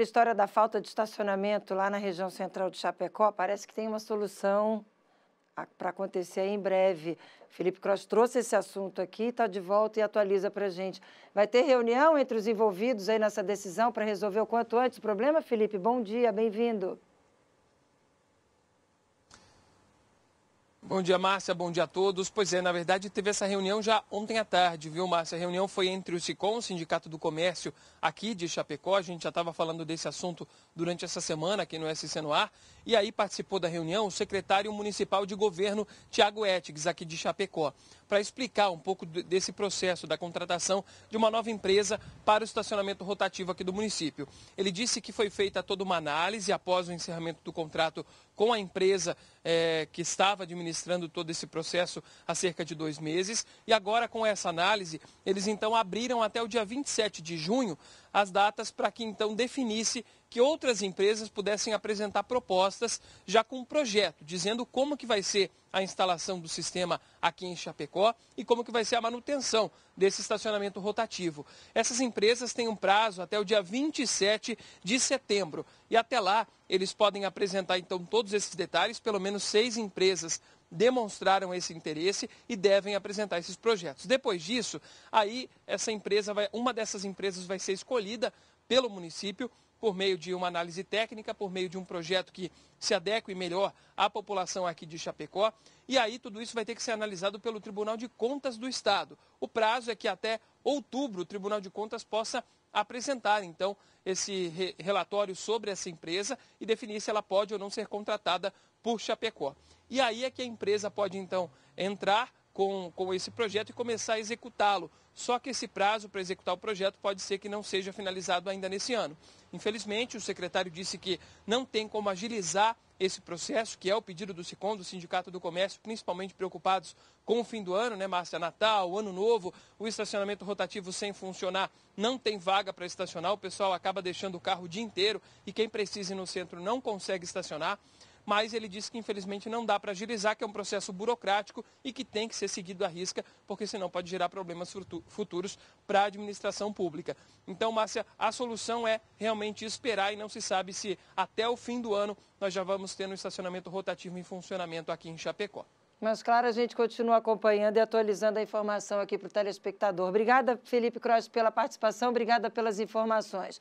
A história da falta de estacionamento lá na região central de Chapecó parece que tem uma solução para acontecer em breve. Felipe Cross trouxe esse assunto aqui, está de volta e atualiza para a gente. Vai ter reunião entre os envolvidos aí nessa decisão para resolver o quanto antes o problema, Felipe? Bom dia, bem-vindo. Bom dia, Márcia. Bom dia a todos. Pois é, na verdade, teve essa reunião já ontem à tarde, viu, Márcia? A reunião foi entre o SICOM, o Sindicato do Comércio, aqui de Chapecó. A gente já estava falando desse assunto durante essa semana aqui no SC no E aí participou da reunião o secretário municipal de governo, Tiago Etiques, aqui de Chapecó, para explicar um pouco desse processo da contratação de uma nova empresa para o estacionamento rotativo aqui do município. Ele disse que foi feita toda uma análise após o encerramento do contrato com a empresa é, que estava administrando todo esse processo há cerca de dois meses. E agora, com essa análise, eles então abriram até o dia 27 de junho as datas para que então definisse que outras empresas pudessem apresentar propostas já com um projeto, dizendo como que vai ser a instalação do sistema aqui em Chapecó e como que vai ser a manutenção desse estacionamento rotativo. Essas empresas têm um prazo até o dia 27 de setembro e até lá eles podem apresentar então todos esses detalhes, pelo menos seis empresas demonstraram esse interesse e devem apresentar esses projetos. Depois disso, aí essa empresa vai, uma dessas empresas vai ser escolhida pelo município por meio de uma análise técnica, por meio de um projeto que se adeque melhor à população aqui de Chapecó. E aí tudo isso vai ter que ser analisado pelo Tribunal de Contas do Estado. O prazo é que até outubro o Tribunal de Contas possa apresentar, então, esse re relatório sobre essa empresa e definir se ela pode ou não ser contratada por Chapecó. E aí é que a empresa pode, então, entrar com, com esse projeto e começar a executá-lo. Só que esse prazo para executar o projeto pode ser que não seja finalizado ainda nesse ano. Infelizmente, o secretário disse que não tem como agilizar esse processo, que é o pedido do SICOM, do Sindicato do Comércio, principalmente preocupados com o fim do ano, né, Márcia? Natal, Ano Novo, o estacionamento rotativo sem funcionar, não tem vaga para estacionar, o pessoal acaba deixando o carro o dia inteiro e quem precisa ir no centro não consegue estacionar mas ele disse que infelizmente não dá para agilizar, que é um processo burocrático e que tem que ser seguido à risca, porque senão pode gerar problemas futuros para a administração pública. Então, Márcia, a solução é realmente esperar e não se sabe se até o fim do ano nós já vamos ter um estacionamento rotativo em funcionamento aqui em Chapecó. Mas, claro, a gente continua acompanhando e atualizando a informação aqui para o telespectador. Obrigada, Felipe Cross, pela participação, obrigada pelas informações.